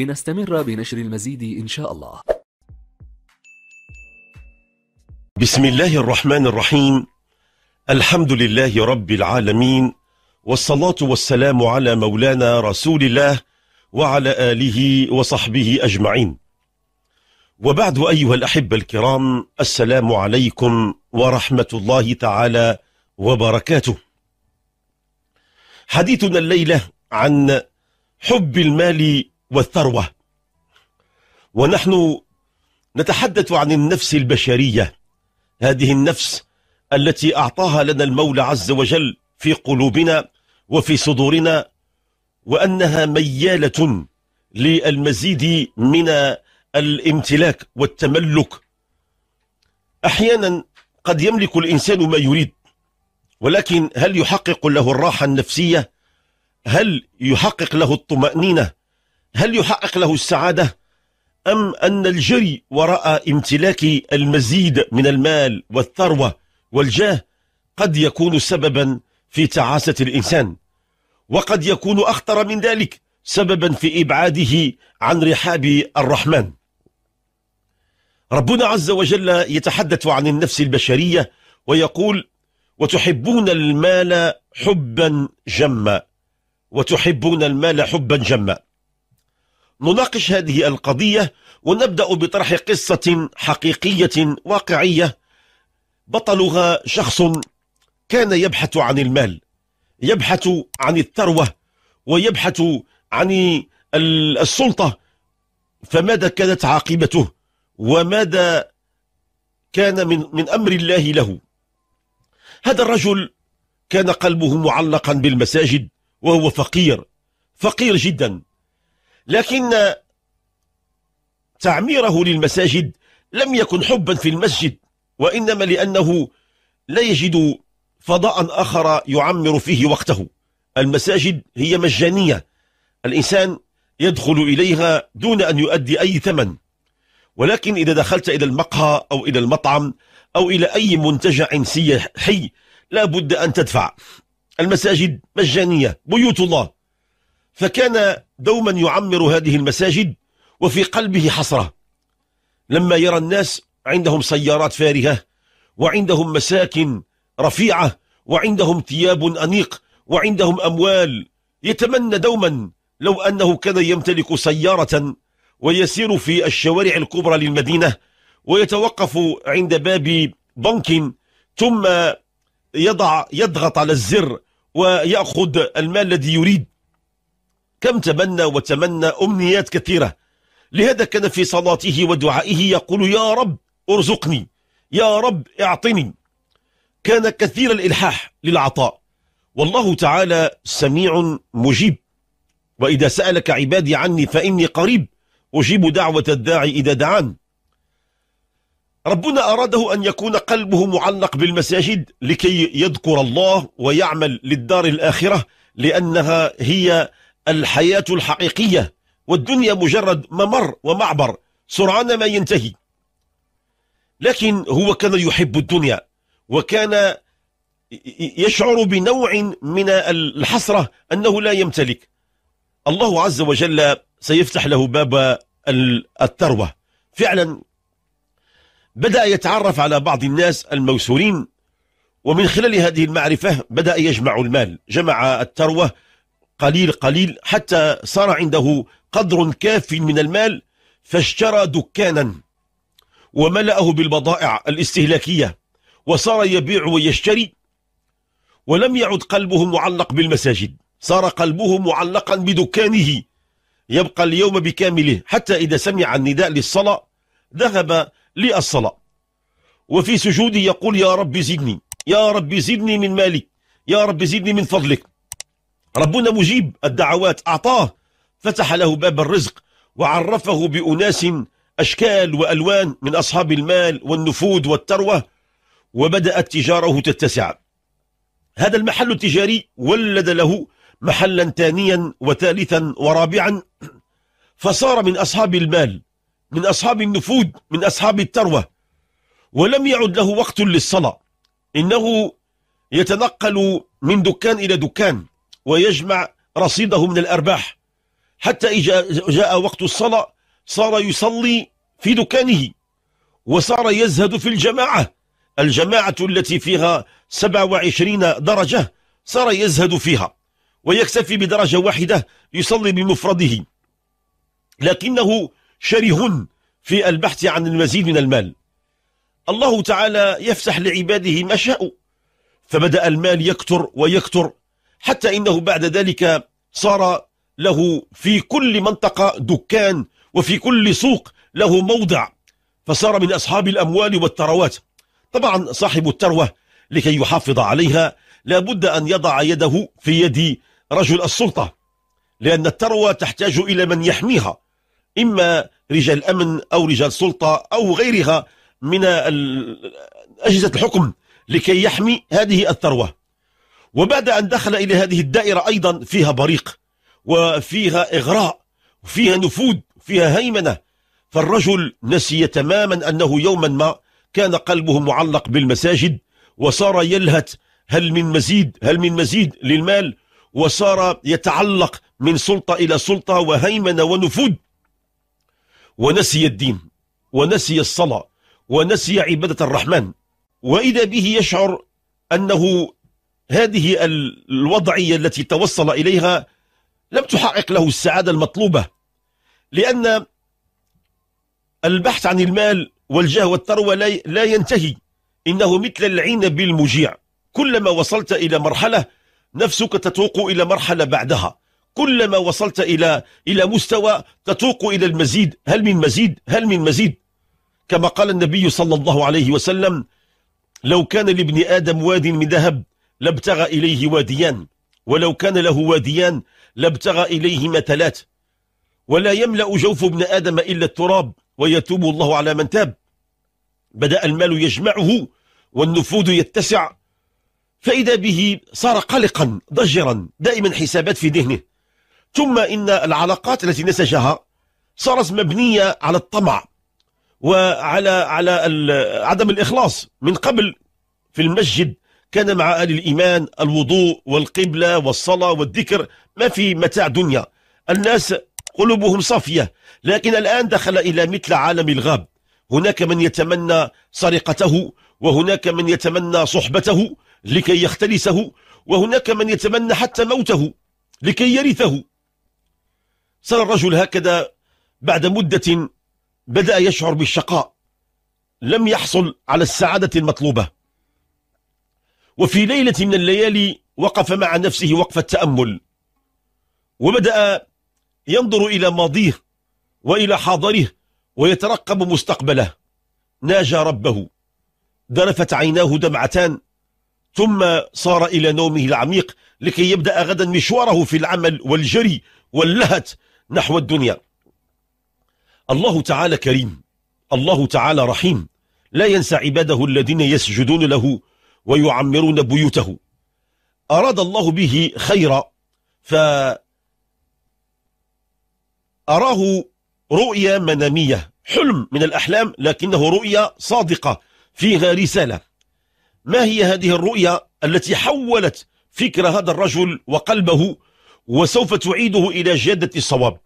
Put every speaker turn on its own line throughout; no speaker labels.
لنستمر بنشر المزيد إن شاء الله بسم الله الرحمن الرحيم الحمد لله رب العالمين والصلاة والسلام على مولانا رسول الله وعلى آله وصحبه أجمعين وبعد أيها الأحبة الكرام السلام عليكم ورحمة الله تعالى وبركاته حديثنا الليلة عن حب المال والثروة ونحن نتحدث عن النفس البشرية هذه النفس التي أعطاها لنا المولى عز وجل في قلوبنا وفي صدورنا وأنها ميالة للمزيد من الامتلاك والتملك أحيانا قد يملك الإنسان ما يريد ولكن هل يحقق له الراحة النفسية؟ هل يحقق له الطمأنينة؟ هل يحقق له السعادة أم أن الجري وراء امتلاك المزيد من المال والثروة والجاه قد يكون سببا في تعاسة الإنسان وقد يكون أخطر من ذلك سببا في إبعاده عن رحاب الرحمن ربنا عز وجل يتحدث عن النفس البشرية ويقول وتحبون المال حبا جما وتحبون المال حبا جما نناقش هذه القضية ونبدأ بطرح قصة حقيقية واقعية بطلها شخص كان يبحث عن المال يبحث عن الثروة ويبحث عن السلطة فماذا كانت عاقبته وماذا كان من, من أمر الله له هذا الرجل كان قلبه معلقا بالمساجد وهو فقير فقير جدا لكن تعميره للمساجد لم يكن حبا في المسجد وإنما لأنه لا يجد فضاء آخر يعمر فيه وقته المساجد هي مجانية الإنسان يدخل إليها دون أن يؤدي أي ثمن ولكن إذا دخلت إلى المقهى أو إلى المطعم أو إلى أي منتجع سياحي لا بد أن تدفع المساجد مجانية بيوت الله فكان دوما يعمر هذه المساجد وفي قلبه حسرة لما يرى الناس عندهم سيارات فارهة وعندهم مساكن رفيعة وعندهم ثياب أنيق وعندهم أموال يتمنى دوما لو أنه كان يمتلك سيارة ويسير في الشوارع الكبرى للمدينة ويتوقف عند باب بنك ثم يضع يضغط على الزر ويأخذ المال الذي يريد كم تمنى وتمنى أمنيات كثيرة لهذا كان في صلاته ودعائه يقول يا رب ارزقني يا رب اعطني كان كثير الإلحاح للعطاء والله تعالى سميع مجيب وإذا سألك عبادي عني فإني قريب أجيب دعوة الداعي إذا دعان ربنا أراده أن يكون قلبه معلق بالمساجد لكي يذكر الله ويعمل للدار الآخرة لأنها هي الحياة الحقيقية والدنيا مجرد ممر ومعبر سرعان ما ينتهي لكن هو كان يحب الدنيا وكان يشعر بنوع من الحسرة أنه لا يمتلك الله عز وجل سيفتح له باب الثروة فعلا بدأ يتعرف على بعض الناس الموسورين ومن خلال هذه المعرفة بدأ يجمع المال جمع الثروة قليل قليل حتى صار عنده قدر كاف من المال فاشترى دكانا وملأه بالبضائع الاستهلاكية وصار يبيع ويشتري ولم يعد قلبه معلق بالمساجد صار قلبه معلقا بدكانه يبقى اليوم بكامله حتى إذا سمع النداء للصلاة ذهب للصلاة وفي سجوده يقول يا رب زدني يا رب زدني من مالك يا رب زدني من فضلك ربنا مجيب الدعوات أعطاه فتح له باب الرزق وعرفه بأناس أشكال وألوان من أصحاب المال والنفوذ والثروة وبدأت تجاره تتسع هذا المحل التجاري ولد له محلا ثانيا وثالثا ورابعا فصار من أصحاب المال من أصحاب النفوذ من أصحاب الثروة ولم يعد له وقت للصلاة إنه يتنقل من دكان إلى دكان ويجمع رصيده من الأرباح حتى إذا جاء وقت الصلاة صار يصلي في دكانه وصار يزهد في الجماعة الجماعة التي فيها 27 درجة صار يزهد فيها ويكتفي بدرجة واحدة يصلي بمفرده لكنه شره في البحث عن المزيد من المال الله تعالى يفتح لعباده ما شاءوا فبدأ المال يكتر ويكتر حتى إنه بعد ذلك صار له في كل منطقة دكان وفي كل سوق له موضع فصار من أصحاب الأموال والثروات طبعا صاحب الثروة لكي يحافظ عليها لابد أن يضع يده في يد رجل السلطة لأن الثروة تحتاج إلى من يحميها إما رجال أمن أو رجال سلطة أو غيرها من أجهزة الحكم لكي يحمي هذه الثروة وبعد أن دخل إلى هذه الدائرة أيضا فيها بريق وفيها إغراء وفيها نفوذ وفيها هيمنة فالرجل نسي تماما أنه يوما ما كان قلبه معلق بالمساجد وصار يلهث هل من مزيد هل من مزيد للمال وصار يتعلق من سلطة إلى سلطة وهيمنة ونفوذ ونسي الدين ونسي الصلاة ونسي عبادة الرحمن وإذا به يشعر أنه هذه الوضعية التي توصل إليها لم تحقق له السعادة المطلوبة لأن البحث عن المال والجاه والثروة لا ينتهي إنه مثل العنب المجيع كلما وصلت إلى مرحلة نفسك تتوق إلى مرحلة بعدها كلما وصلت إلى إلى مستوى تتوق إلى المزيد هل من مزيد هل من مزيد كما قال النبي صلى الله عليه وسلم لو كان لابن آدم واد من ذهب لابتغى إليه واديان ولو كان له واديان لابتغى إليه متلات ولا يملأ جوف ابن آدم إلا التراب ويتوب الله على من تاب بدأ المال يجمعه والنفوذ يتسع فإذا به صار قلقا ضجرا دائما حسابات في ذهنه ثم إن العلاقات التي نسجها صارت مبنية على الطمع وعلى على عدم الإخلاص من قبل في المسجد كان مع أهل الإيمان الوضوء والقبلة والصلاة والذكر ما في متاع دنيا الناس قلوبهم صافية لكن الآن دخل إلى مثل عالم الغاب هناك من يتمنى سرقته وهناك من يتمنى صحبته لكي يختلسه وهناك من يتمنى حتى موته لكي يرثه صار الرجل هكذا بعد مدة بدأ يشعر بالشقاء لم يحصل على السعادة المطلوبة وفي ليلة من الليالي وقف مع نفسه وقف التأمل وبدأ ينظر إلى ماضيه وإلى حاضره ويترقب مستقبله ناجى ربه ذرفت عيناه دمعتان ثم صار إلى نومه العميق لكي يبدأ غدا مشواره في العمل والجري واللهت نحو الدنيا الله تعالى كريم الله تعالى رحيم لا ينسى عباده الذين يسجدون له ويعمرون بيوته أراد الله به خيرا فأراه رؤيا منامية حلم من الأحلام لكنه رؤيا صادقة فيها رسالة ما هي هذه الرؤيا التي حولت فكر هذا الرجل وقلبه وسوف تعيده إلى جادة الصواب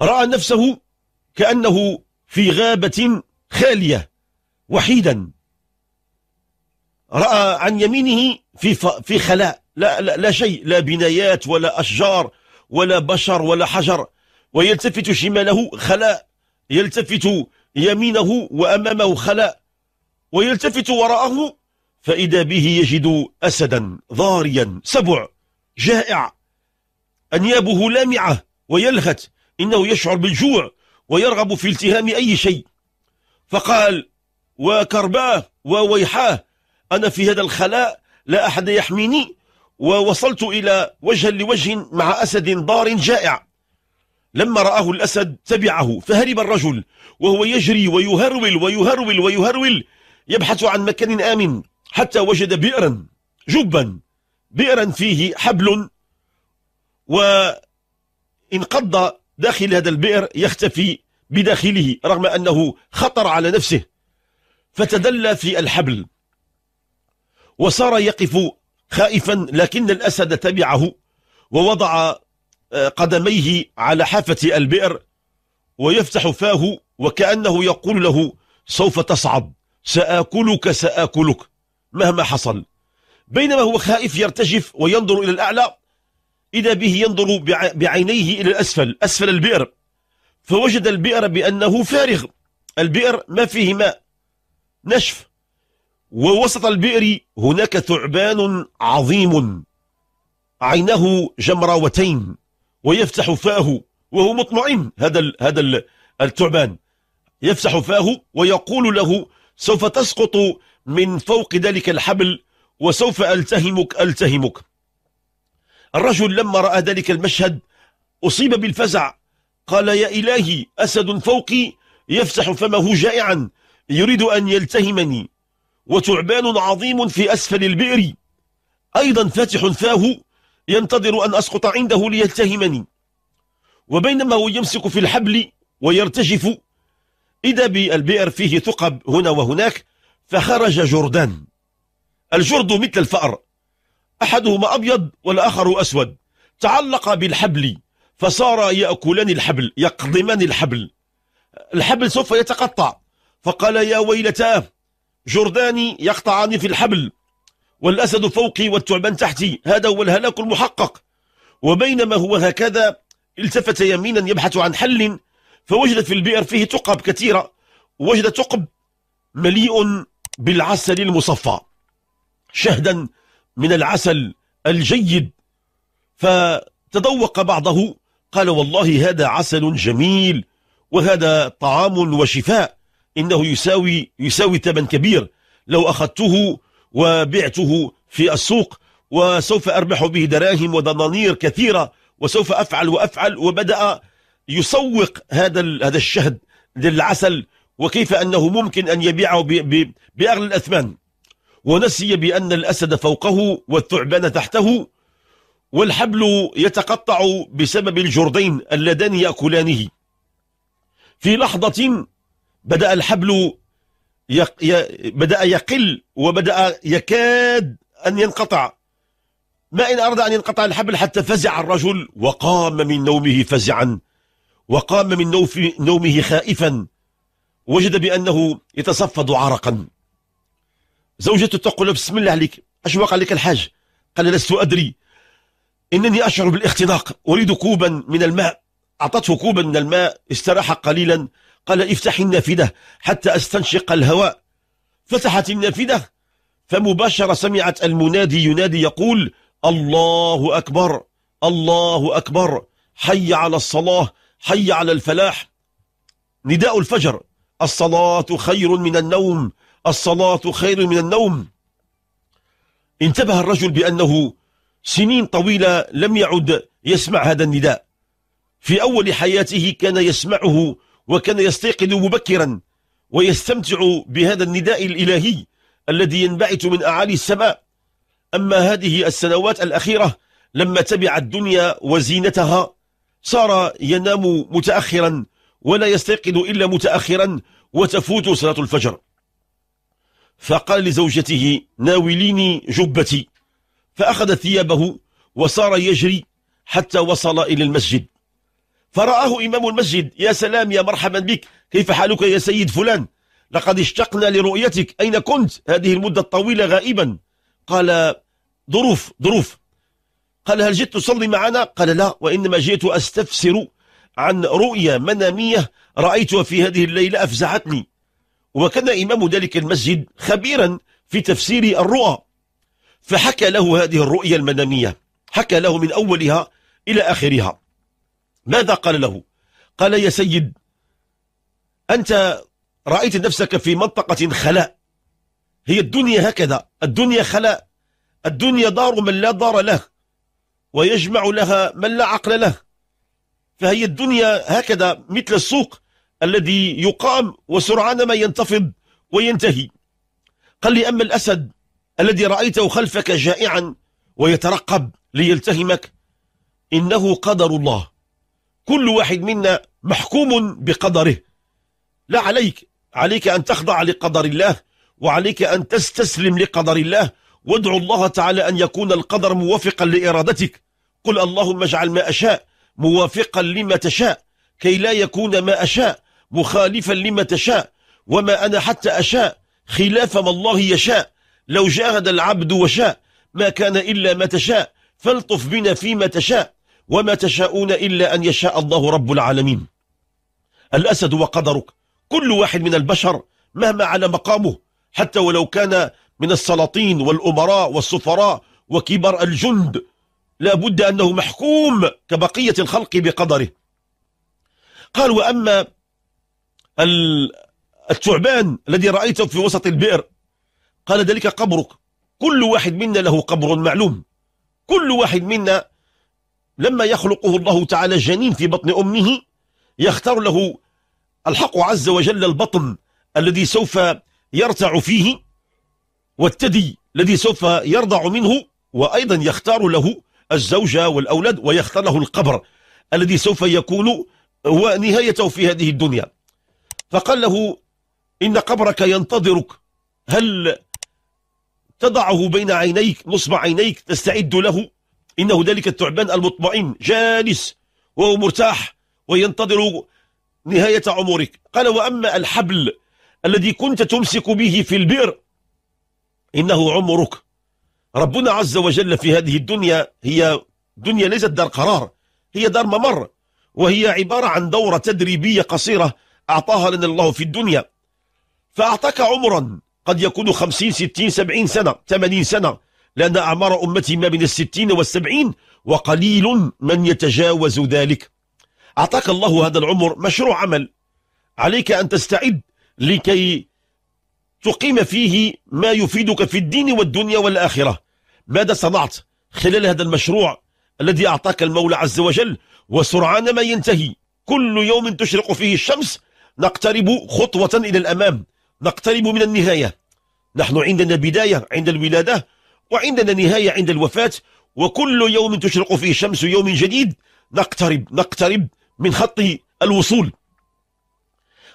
رأى نفسه كأنه في غابة خالية وحيدا رأى عن يمينه في في خلاء لا, لا, لا شيء لا بنايات ولا أشجار ولا بشر ولا حجر ويلتفت شماله خلاء يلتفت يمينه وأمامه خلاء ويلتفت وراءه فإذا به يجد أسدا ضاريا سبع جائع أنيابه لامعة ويلهث إنه يشعر بالجوع ويرغب في التهام أي شيء فقال وكرباه وويحاه أنا في هذا الخلاء لا أحد يحميني ووصلت إلى وجها لوجه مع أسد ضار جائع لما رآه الأسد تبعه فهرب الرجل وهو يجري ويهرول ويهرول ويهرول يبحث عن مكان آمن حتى وجد بئرا جبا بئرا فيه حبل وانقض داخل هذا البئر يختفي بداخله رغم أنه خطر على نفسه فتدلى في الحبل وصار يقف خائفا لكن الأسد تبعه ووضع آه، قدميه على حافة البئر ويفتح فاه وكأنه يقول له سوف تصعد سآكلك سآكلك مهما حصل بينما هو خائف يرتجف وينظر إلى الأعلى إذا به ينظر بعينيه إلى الأسفل أسفل البئر فوجد البئر بأنه فارغ البئر ما فيه ماء نشف ووسط البئر هناك ثعبان عظيم عينه جمراوتين ويفتح فاه وهو مطمئن هذا الـ هذا الثعبان يفتح فاه ويقول له سوف تسقط من فوق ذلك الحبل وسوف ألتهمك ألتهمك الرجل لما رأى ذلك المشهد أصيب بالفزع قال يا إلهي أسد فوقي يفتح فمه جائعا يريد أن يلتهمني وثعبان عظيم في أسفل البئر أيضا فاتح فاه ينتظر أن أسقط عنده ليلتهمني وبينما هو يمسك في الحبل ويرتجف إذا بالبئر فيه ثقب هنا وهناك فخرج جردان الجرد مثل الفأر أحدهما أبيض والآخر أسود تعلق بالحبل فصار يأكلان الحبل يقضمان الحبل الحبل سوف يتقطع فقال يا ويلتاه جرداني يقطعان في الحبل والأسد فوقي والتعبان تحتي هذا هو الهلاك المحقق وبينما هو هكذا التفت يمينا يبحث عن حل فوجد في البئر فيه تقب كثيرة وجد ثقب مليء بالعسل المصفى شهدا من العسل الجيد فتذوق بعضه قال والله هذا عسل جميل وهذا طعام وشفاء إنه يساوي يساوي ثمن كبير لو أخذته وبعته في السوق وسوف أربح به دراهم ودنانير كثيرة وسوف أفعل وأفعل وبدأ يسوق هذا هذا الشهد للعسل وكيف أنه ممكن أن يبيعه بأغلى الأثمان ونسي بأن الأسد فوقه والثعبان تحته والحبل يتقطع بسبب الجردين اللذان يأكلانه في لحظة بدأ الحبل يق... ي... بدأ يقل وبدأ يكاد أن ينقطع ما إن أراد أن ينقطع الحبل حتى فزع الرجل وقام من نومه فزعا وقام من نوف... نومه خائفا وجد بأنه يتصفد عرقا زوجته تقول بسم الله عليك اش وقع لك الحاج قال لست أدري إنني أشعر بالاختناق أريد كوبا من الماء أعطته كوبا من الماء استراح قليلا قال افتح النافذة حتى أستنشق الهواء فتحت النافذة فمباشرة سمعت المنادي ينادي يقول الله أكبر الله أكبر حي على الصلاة حي على الفلاح نداء الفجر الصلاة خير من النوم الصلاة خير من النوم انتبه الرجل بأنه سنين طويلة لم يعد يسمع هذا النداء في أول حياته كان يسمعه وكان يستيقظ مبكرا ويستمتع بهذا النداء الإلهي الذي ينبعث من أعالي السماء أما هذه السنوات الأخيرة لما تبع الدنيا وزينتها صار ينام متأخرا ولا يستيقظ إلا متأخرا وتفوت صلاة الفجر فقال لزوجته ناوليني جبتي فأخذ ثيابه وصار يجري حتى وصل إلى المسجد فرآه إمام المسجد يا سلام يا مرحبا بك كيف حالك يا سيد فلان لقد اشتقنا لرؤيتك أين كنت هذه المدة الطويلة غائبا قال ظروف ظروف قال هل جئت تصلي معنا قال لا وإنما جئت أستفسر عن رؤية منامية رأيتها في هذه الليلة أفزعتني وكان إمام ذلك المسجد خبيرا في تفسير الرؤى فحكى له هذه الرؤية المنامية حكى له من أولها إلى آخرها ماذا قال له قال يا سيد أنت رأيت نفسك في منطقة خلاء هي الدنيا هكذا الدنيا خلاء الدنيا دار من لا دار له ويجمع لها من لا عقل له فهي الدنيا هكذا مثل السوق الذي يقام وسرعان ما ينتفض وينتهي قال لي أما الأسد الذي رأيته خلفك جائعا ويترقب ليلتهمك إنه قدر الله كل واحد منا محكوم بقدره لا عليك عليك أن تخضع لقدر الله وعليك أن تستسلم لقدر الله وادعو الله تعالى أن يكون القدر موافقا لإرادتك قل اللهم اجعل ما أشاء موافقا لما تشاء كي لا يكون ما أشاء مخالفا لما تشاء وما أنا حتى أشاء خلاف ما الله يشاء لو جاهد العبد وشاء ما كان إلا ما تشاء فالطف بنا فيما تشاء وما تشاءون إلا أن يشاء الله رب العالمين الأسد وقدرك كل واحد من البشر مهما على مقامه حتى ولو كان من السلاطين والأمراء والسفراء وكبار الجند لابد أنه محكوم كبقية الخلق بقدره قال وأما الثعبان الذي رأيته في وسط البئر قال ذلك قبرك كل واحد منا له قبر معلوم كل واحد منا لما يخلقه الله تعالى جنين في بطن أمه يختار له الحق عز وجل البطن الذي سوف يرتع فيه والثدي الذي سوف يرضع منه وأيضا يختار له الزوجة والأولاد ويختار له القبر الذي سوف يكون هو نهايته في هذه الدنيا فقال له إن قبرك ينتظرك هل تضعه بين عينيك نصب عينيك تستعد له إنه ذلك التعبان المطمئن جالس وهو مرتاح وينتظر نهاية عمرك قال وأما الحبل الذي كنت تمسك به في البئر إنه عمرك ربنا عز وجل في هذه الدنيا هي دنيا ليست دار قرار هي دار ممر وهي عبارة عن دورة تدريبية قصيرة أعطاها لنا الله في الدنيا فأعطاك عمرا قد يكون خمسين ستين سبعين سنة ثمانين سنة لأن أعمار أمتي ما بين الستين والسبعين وقليل من يتجاوز ذلك أعطاك الله هذا العمر مشروع عمل عليك أن تستعد لكي تقيم فيه ما يفيدك في الدين والدنيا والآخرة ماذا صنعت خلال هذا المشروع الذي أعطاك المولى عز وجل وسرعان ما ينتهي كل يوم تشرق فيه الشمس نقترب خطوة إلى الأمام نقترب من النهاية نحن عندنا بداية عند الولادة وعندنا نهاية عند الوفاة وكل يوم تشرق فيه شمس يوم جديد نقترب نقترب من خط الوصول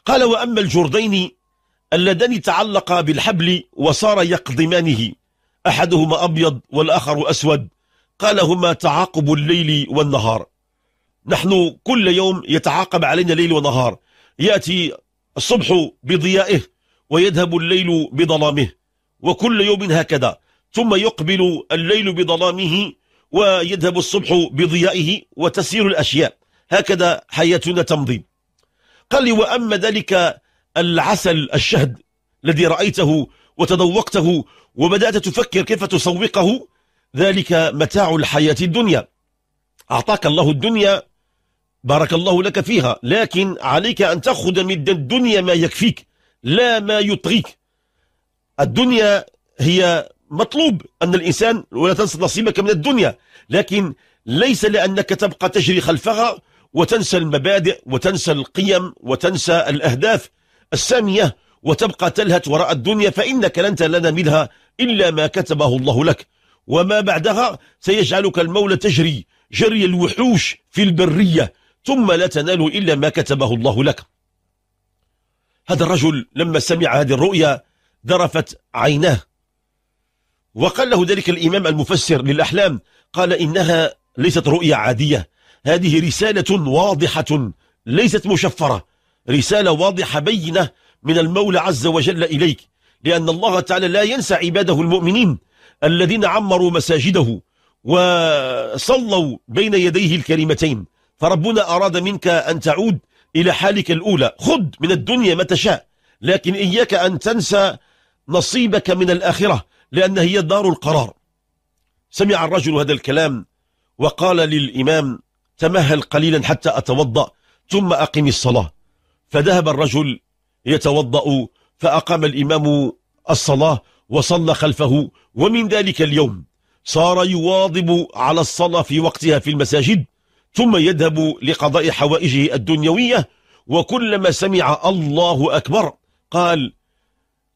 قال وأما الجردين اللذان تعلقا بالحبل وصار يقضمانه أحدهما أبيض والآخر أسود قال هما تعاقب الليل والنهار نحن كل يوم يتعاقب علينا ليل ونهار يأتي الصبح بضيائه ويذهب الليل بظلامه وكل يوم هكذا ثم يقبل الليل بظلامه ويذهب الصبح بضيائه وتسير الأشياء هكذا حياتنا تمضي قال لي وأما ذلك العسل الشهد الذي رأيته وتذوقته وبدأت تفكر كيف تسوقه ذلك متاع الحياة الدنيا أعطاك الله الدنيا بارك الله لك فيها لكن عليك أن تأخذ من الدنيا ما يكفيك لا ما يطغيك الدنيا هي مطلوب أن الإنسان ولا تنسى نصيبك من الدنيا لكن ليس لأنك تبقى تجري خلفها وتنسى المبادئ وتنسى القيم وتنسى الأهداف السامية وتبقى تلهت وراء الدنيا فإنك لن تلد منها إلا ما كتبه الله لك وما بعدها سيجعلك المولى تجري جري الوحوش في البرية ثم لا تنال إلا ما كتبه الله لك هذا الرجل لما سمع هذه الرؤيا ذرفت عيناه وقال له ذلك الإمام المفسر للأحلام قال إنها ليست رؤيا عادية هذه رسالة واضحة ليست مشفرة رسالة واضحة بينة من المولى عز وجل إليك لأن الله تعالى لا ينسى عباده المؤمنين الذين عمروا مساجده وصلوا بين يديه الكريمتين فربنا أراد منك أن تعود إلى حالك الأولى خذ من الدنيا ما تشاء لكن إياك أن تنسى نصيبك من الآخرة لأن هي دار القرار سمع الرجل هذا الكلام وقال للإمام تمهل قليلا حتى أتوضأ ثم أقم الصلاة فذهب الرجل يتوضأ فأقام الإمام الصلاة وصلى خلفه ومن ذلك اليوم صار يواظب على الصلاة في وقتها في المساجد ثم يذهب لقضاء حوائجه الدنيوية وكلما سمع الله أكبر قال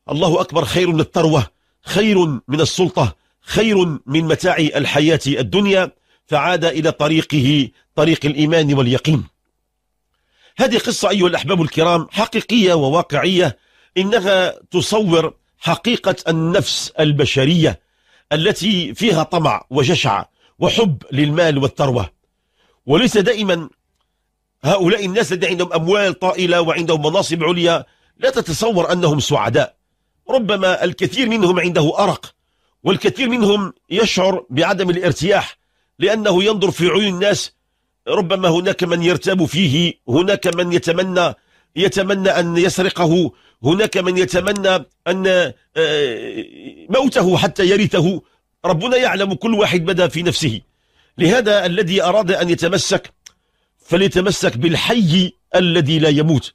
الله أكبر خير من الثروة خير من السلطة خير من متاع الحياة الدنيا فعاد إلى طريقه طريق الإيمان واليقين هذه قصة أيها الأحباب الكرام حقيقية وواقعية إنها تصور حقيقة النفس البشرية التي فيها طمع وجشع وحب للمال والثروة وليس دائما هؤلاء الناس الذين عندهم أموال طائلة وعندهم مناصب عليا لا تتصور أنهم سعداء ربما الكثير منهم عنده أرق والكثير منهم يشعر بعدم الارتياح لأنه ينظر في عيون الناس ربما هناك من يرتاب فيه هناك من يتمنى يتمنى أن يسرقه هناك من يتمنى أن آه، موته حتى يرثه ربنا يعلم كل واحد بدا في نفسه لهذا الذي أراد أن يتمسك فليتمسك بالحي الذي لا يموت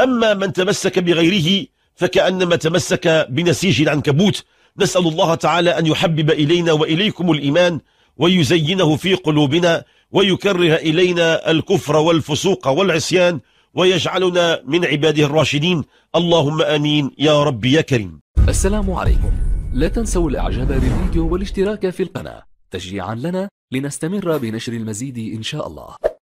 أما من تمسك بغيره فكأنما تمسك بنسيج العنكبوت نسأل الله تعالى أن يحبب إلينا وإليكم الإيمان ويزينه في قلوبنا ويكره إلينا الكفر والفسوق والعصيان ويجعلنا من عباده الراشدين اللهم آمين يا رب يا كريم السلام عليكم لا تنسوا الإعجاب بالفيديو والاشتراك في القناة تشجيعا لنا لنستمر بنشر المزيد إن شاء الله